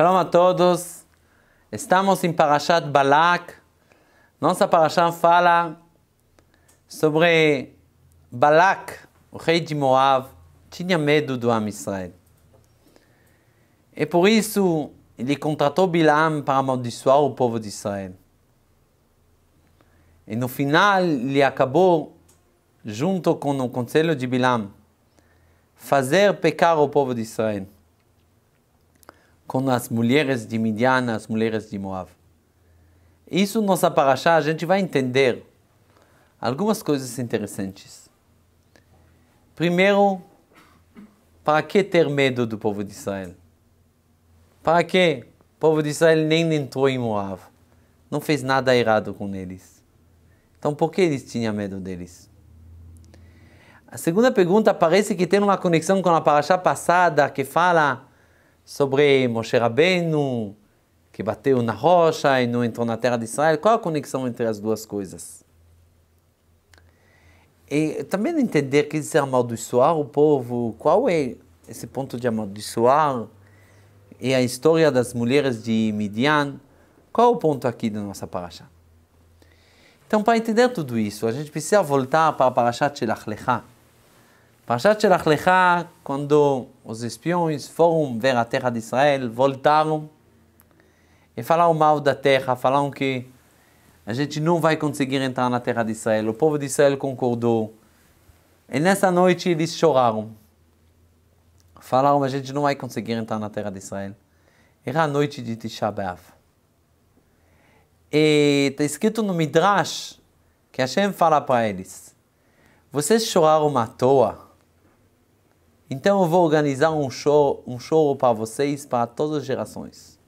Shalom a todos. Estamos em Parashat Balak. Nossa Parashat fala sobre Balak, o rei de Moab, tinha medo do Am Israel. E por isso ele contratou Bilam para amaldiçoar o povo de Israel. E no final ele acabou, junto com o conselho de Bilam, fazer pecar o povo de Israel com as mulheres de Midian, as mulheres de Moab. Isso nossa paraxá, a gente vai entender algumas coisas interessantes. Primeiro, para que ter medo do povo de Israel? Para que o povo de Israel nem entrou em Moab? Não fez nada errado com eles. Então, por que eles tinham medo deles? A segunda pergunta parece que tem uma conexão com a paraxá passada que fala sobre Moshe Rabbeinu, que bateu na rocha e não entrou na terra de Israel. Qual a conexão entre as duas coisas? E também entender que isso é amaldiçoar o povo, qual é esse ponto de amaldiçoar? E a história das mulheres de Midian, qual é o ponto aqui da nossa paraxá? Então, para entender tudo isso, a gente precisa voltar para a paraxá de Shelach Parashat Shelach Lecha, quando os espiões foram ver a terra de Israel, voltaram e falaram mal da terra, falaram que a gente não vai conseguir entrar na terra de Israel. O povo de Israel concordou. E nessa noite eles choraram. Falaram, a gente não vai conseguir entrar na terra de Israel. Era a noite de Tisha B'Av. E está escrito no Midrash que Hashem fala para eles, vocês choraram à toa então eu vou organizar um show, um show para vocês, para todas as gerações.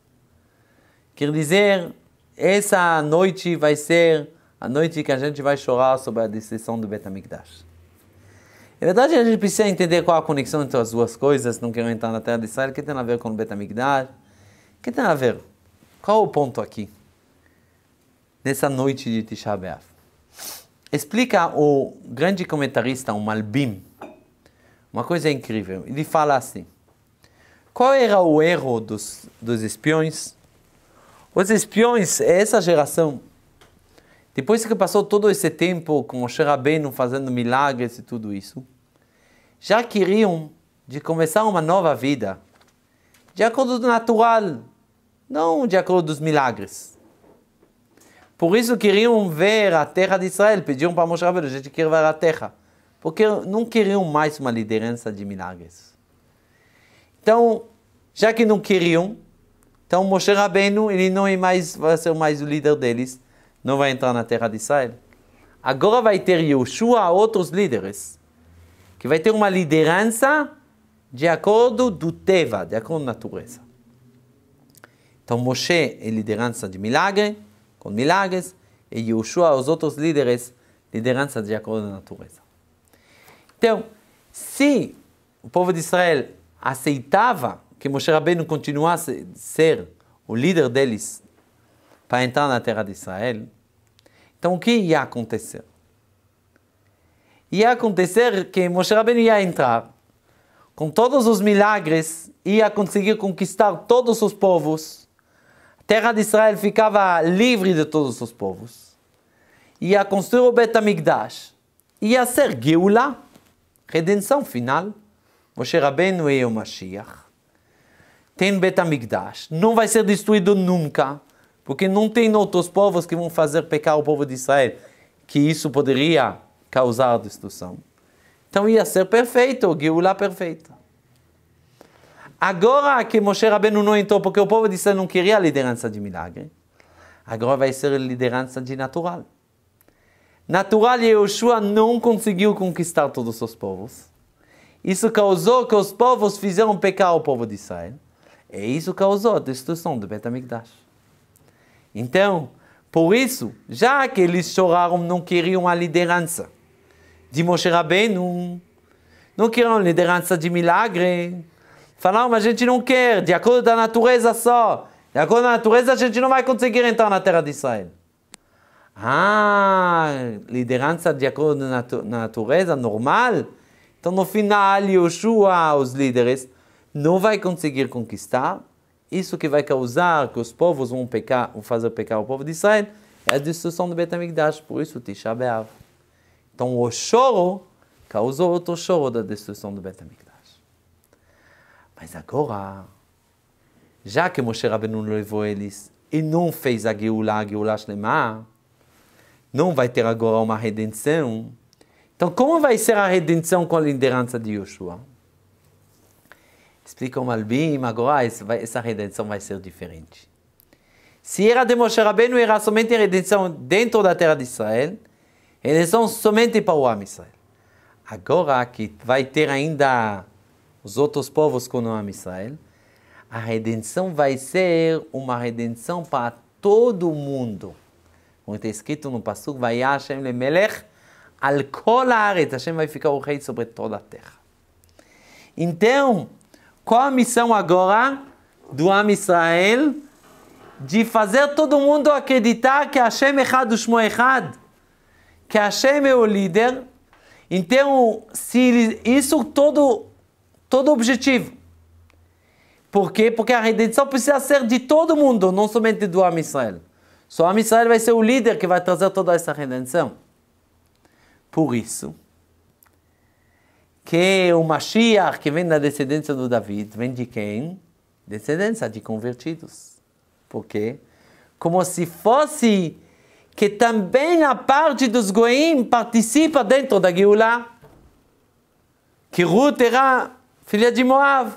Quer dizer, essa noite vai ser a noite que a gente vai chorar sobre a destruição do Betamigdash. Na é verdade, a gente precisa entender qual a conexão entre as duas coisas. Não quero entrar na terra de Israel. O que tem a ver com o Betamigdash? O que tem a ver? Qual o ponto aqui? Nessa noite de Tisha B'Av. Explica o grande comentarista, o Malbim, uma coisa incrível. Ele fala assim: qual era o erro dos, dos espiões? Os espiões, é essa geração, depois que passou todo esse tempo com o Xerabeno fazendo milagres e tudo isso, já queriam de começar uma nova vida, de acordo o natural, não de acordo dos milagres. Por isso queriam ver a terra de Israel, pediam para Moshe Rabbeinu, a gente quer ver a terra porque não queriam mais uma liderança de milagres. Então, já que não queriam, então Moshe Rabbeinu, ele não é mais, vai ser mais o líder deles, não vai entrar na terra de Israel. Agora vai ter Yeshua, outros líderes, que vai ter uma liderança de acordo do Teva, de acordo com a natureza. Então Moshe é liderança de milagre, com milagres, e Yeshua, os outros líderes, liderança de acordo com a natureza. Então, se o povo de Israel aceitava que Moshe Rabbeinu continuasse a ser o líder deles para entrar na terra de Israel, então o que ia acontecer? Ia acontecer que Moshe Rabbeinu ia entrar com todos os milagres, ia conseguir conquistar todos os povos. A terra de Israel ficava livre de todos os povos. Ia construir o Bet Amigdash. Ia ser Geulah redenção final, Moshe Rabbeinu e é o Mashiach. Tem Betamigdash, não vai ser destruído nunca, porque não tem outros povos que vão fazer pecar o povo de Israel, que isso poderia causar destruição. Então ia ser perfeito, Geulah perfeita. Agora que Moshe Rabbeinu não entrou, porque o povo de Israel não queria a liderança de milagre, agora vai ser a liderança de natural natural, Yeshua não conseguiu conquistar todos os povos. Isso causou que os povos fizeram pecar o povo de Israel. E é isso causou a destruição do Betamigdash. Então, por isso, já que eles choraram, não queriam a liderança de Moshe Rabbeinu, não queriam a liderança de milagre. Falaram, a gente não quer, de acordo com a natureza só. De acordo com a natureza, a gente não vai conseguir entrar na terra de Israel. Ah, liderança de acordo com a natureza, normal. Então, no final, Yoshua, os líderes, não vai conseguir conquistar. Isso que vai causar que os povos vão pecar, vão fazer pecar o povo de Israel, é a destruição do Bet HaMikdash. Por isso, Tisha B'Av. Então, o choro causou outro choro da destruição do Bet HaMikdash. Mas agora, já que Moshe Rabbeinu levou eles e não fez a Geulah, a Geulah Shlemah, não vai ter agora uma redenção. Então, como vai ser a redenção com a liderança de Yoshua? Explica o Malbim, agora ah, essa redenção vai ser diferente. Se era de Moshe Rabbeinu, era somente redenção dentro da terra de Israel, redenção somente para o Amisrael. Israel. Agora que vai ter ainda os outros povos com o Amisrael, Israel, a redenção vai ser uma redenção para todo mundo como está escrito no Pasuk, vai Hashem le melech al kol haaretz. Hashem vai ficar o rei sobre toda a terra. Então, qual a missão agora do Am Israel? De fazer todo mundo acreditar que Hashem Echad Ushmo Echad. Que Hashem é o líder. Então, se isso todo todo objetivo. Por quê? Porque a redenção precisa ser de todo mundo, não somente do Am Israel. Só a Israel vai ser o líder que vai trazer toda essa redenção. Por isso, que o Mashiach, que vem da descendência do David, vem de quem? Descendência de convertidos. Por quê? Como se fosse que também a parte dos goim participa dentro da Geulah. Que Ruth era filha de Moab.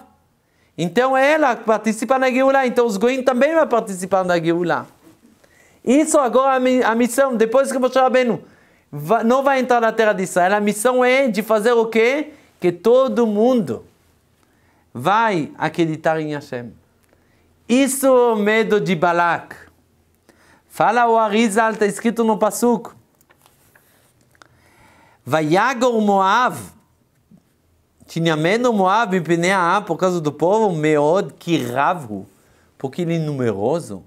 Então ela participa na Geulah, então os goim também vão participar da Geulah. Isso agora é a missão, depois que Moshe Rabbeinu não vai entrar na terra de Israel, a missão é de fazer o quê? Que todo mundo vai acreditar em Hashem. Isso é o medo de Balak. Fala o Arizal, está escrito no Passuco. Vayagor Moav tinha medo Moav e Pneá por causa do povo, Meod, que ravo, porque ele é numeroso.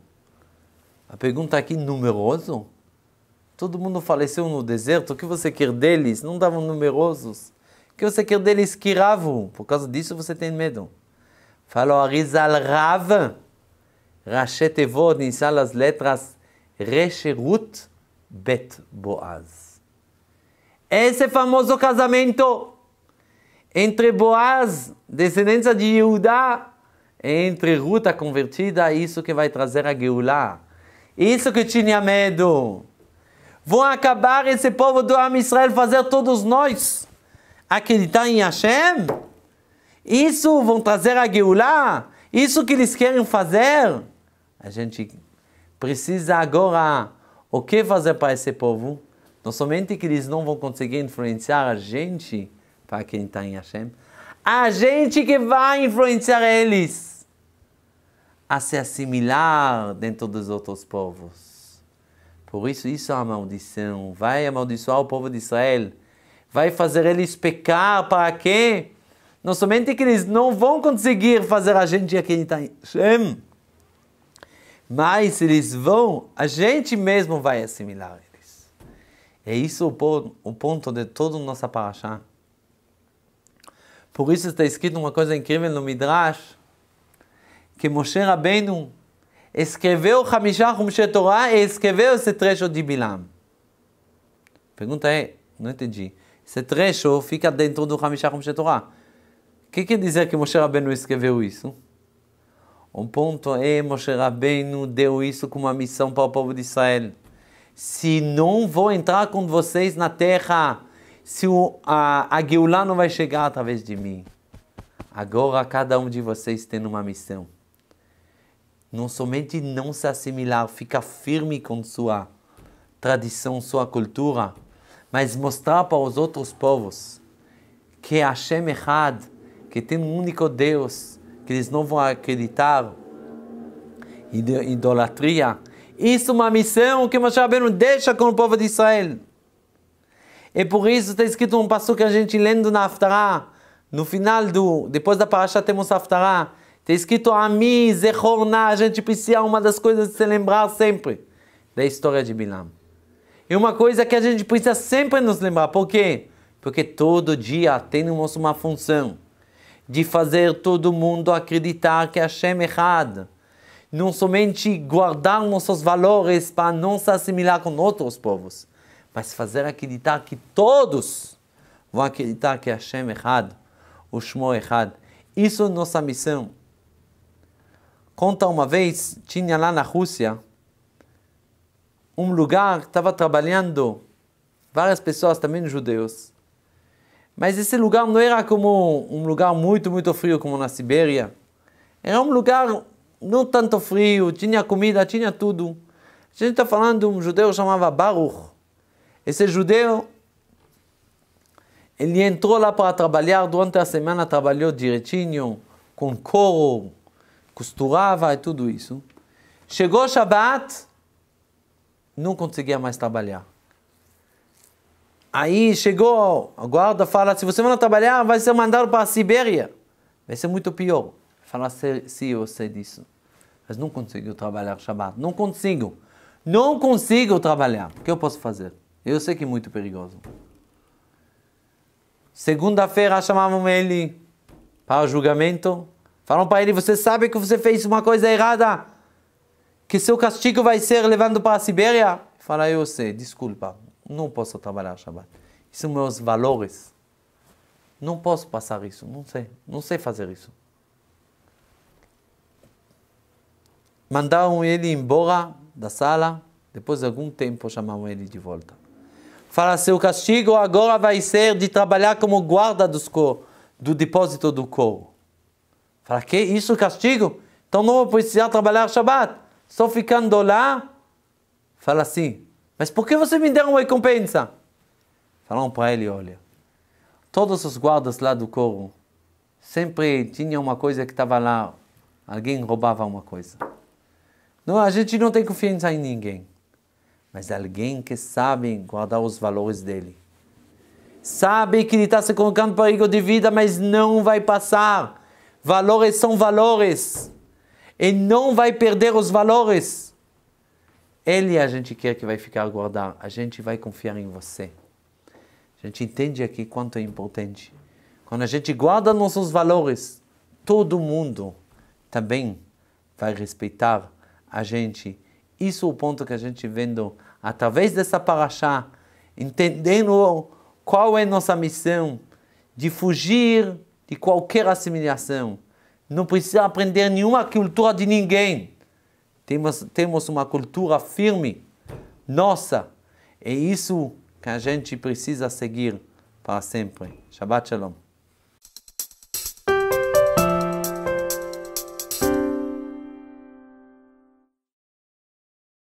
A pergunta aqui, numeroso? Todo mundo faleceu no deserto, o que você quer deles? Não davam numerosos. O que você quer deles? Que Por causa disso você tem medo. Falou Arizal Rav, Rachetevod, inicial as letras Resherut Bet Boaz. Esse famoso casamento entre Boaz, descendência de Judá, entre Ruta convertida, é isso que vai trazer a Geulah isso que tinha medo. Vão acabar esse povo do Am Israel, fazer todos nós acreditar em Hashem? Isso vão trazer a Geulah? Isso que eles querem fazer? A gente precisa agora o que fazer para esse povo? Não somente que eles não vão conseguir influenciar a gente para quem está em Hashem, a gente que vai influenciar eles a se assimilar dentro dos outros povos. Por isso, isso é a maldição. Vai amaldiçoar o povo de Israel. Vai fazer eles pecar para quê? Não somente que eles não vão conseguir fazer a gente acreditar em Shem, mas eles vão, a gente mesmo vai assimilar eles. É isso o ponto de toda nossa paraxá. Por isso está escrito uma coisa incrível no Midrash, que Moshe Rabbeinu escreveu Hamishah Humshe Torah e escreveu esse trecho de Bilam. Pergunta é, não entendi. Esse trecho fica dentro do Hamishah Humshe Torah. O que quer dizer que Moshe Rabbeinu escreveu isso? Um ponto é, Moshe Rabbeinu deu isso como uma missão para o povo de Israel. Se não vou entrar com vocês na terra, se o, a, a Geulah não vai chegar através de mim. Agora cada um de vocês tem uma missão não somente não se assimilar, ficar firme com sua tradição, sua cultura, mas mostrar para os outros povos que Hashem Echad, é que tem um único Deus, que eles não vão acreditar, idolatria. Isso é uma missão que Moshe Rabbeinu deixa com o povo de Israel. E por isso está escrito um passo que a gente lendo na Haftarah, no final do, depois da parasha temos Haftarah, Está escrito Ami, ah, Zechorná, a gente precisa uma das coisas de se lembrar sempre da história de Bilam. E uma coisa que a gente precisa sempre nos lembrar. Por quê? Porque todo dia temos uma função de fazer todo mundo acreditar que Hashem é errado. Não somente guardar nossos valores para não se assimilar com outros povos, mas fazer acreditar que todos vão acreditar que Hashem é errado, o Shmo é errado. Isso é nossa missão. Conta uma vez, tinha lá na Rússia um lugar que estava trabalhando várias pessoas, também judeus. Mas esse lugar não era como um lugar muito, muito frio como na Sibéria. Era um lugar não tanto frio, tinha comida, tinha tudo. A gente está falando de um judeu chamava Baruch. Esse judeu, ele entrou lá para trabalhar, durante a semana trabalhou direitinho, com couro, costurava e tudo isso. Chegou Shabat, não conseguia mais trabalhar. Aí chegou, a guarda fala, se você não trabalhar, vai ser mandado para a Sibéria. Vai ser muito pior. Fala, se, eu sei disso. Mas não consigo trabalhar Shabat, Não consigo. Não consigo trabalhar. O que eu posso fazer? Eu sei que é muito perigoso. Segunda-feira chamavam ele para o julgamento. Falam para ele: Você sabe que você fez uma coisa errada? Que seu castigo vai ser levando para a Sibéria? Fala: Eu sei, desculpa, não posso trabalhar Shabbat. Isso são meus valores. Não posso passar isso, não sei, não sei fazer isso. Mandaram ele embora da sala, depois de algum tempo chamaram ele de volta. Fala, seu castigo agora vai ser de trabalhar como guarda dos do depósito do couro. Fala, que isso castigo? Então não vou precisar trabalhar Shabat. Só ficando lá. Fala assim, mas por que você me deu uma recompensa? Falaram para ele, olha, todos os guardas lá do coro sempre tinha uma coisa que estava lá, alguém roubava uma coisa. Não, a gente não tem confiança em ninguém, mas alguém que sabe guardar os valores dele. Sabe que ele está se colocando em perigo de vida, mas não vai passar Valores são valores. E não vai perder os valores. Ele é a gente quer é que vai ficar guardar. A gente vai confiar em você. A gente entende aqui quanto é importante. Quando a gente guarda nossos valores, todo mundo também vai respeitar a gente. Isso é o ponto que a gente vendo através dessa paraxá, entendendo qual é nossa missão de fugir de qualquer assimilação. Não precisa aprender nenhuma cultura de ninguém. Temos, temos uma cultura firme, nossa. É isso que a gente precisa seguir para sempre. Shabbat Shalom.